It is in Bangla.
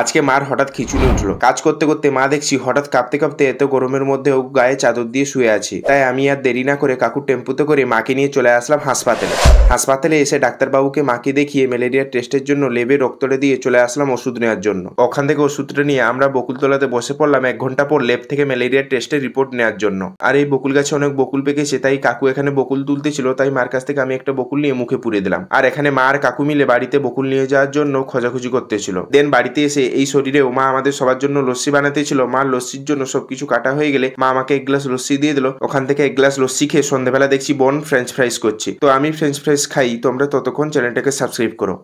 আজকে মার হঠাৎ খিচুড়ি উঠলো কাজ করতে করতে মা দেখছি হঠাৎ কাঁপতে কাঁপতে এত গরমের মধ্যেও গায়ে চাদর দিয়ে শুয়ে আছে তাই আমি আর দেরি না করে কাকুর টেম্পুতে করে মাকে নিয়ে চলে আসলাম হাসপাতালে হাসপাতালে এসে ডাক্তারবাবুকে মাকে দেখিয়ে ম্যালেরিয়ার টেস্টের জন্য লেবে রক্তটা দিয়ে চলে আসলাম ওষুধ নেওয়ার জন্য ওখান থেকে ওষুধটা নিয়ে আমরা বকুলতলাতে বসে পড়লাম এক ঘন্টা পর লেব থেকে ম্যালেরিয়ার টেস্টের রিপোর্ট নেওয়ার জন্য আর এই বকুল গাছে অনেক বকুল পেকেছে তাই কাকু এখানে বকুল তুলতে ছিল তাই মার কাছ থেকে আমি একটা বকুল নিয়ে মুখে পুড়ে দিলাম আর এখানে মা আর কাকু মিলে বাড়িতে বকুল নিয়ে যাওয়ার জন্য খোঁজাখুঁজি করতেছিল দেন বাড়িতে এসে এসে এই শরীরেও মা আমাদের সবার জন্য লস্যি বানাতে ছিল মা লস্যির জন্য সবকিছু কাটা হয়ে গেলে মা আমাকে এক গ্লাস লস্যি দিয়ে দিল ওখান থেকে এক গ্লাস লস্যি খেয়ে সন্ধ্যাবেলা দেখছি বোন ফ্রেঞ্চ ফ্রাইস করছি তো আমি ফ্রেঞ্চ ফ্রাইস খাই তোমরা ততক্ষণ চ্যানেলটাকে সাবস্ক্রাইব করো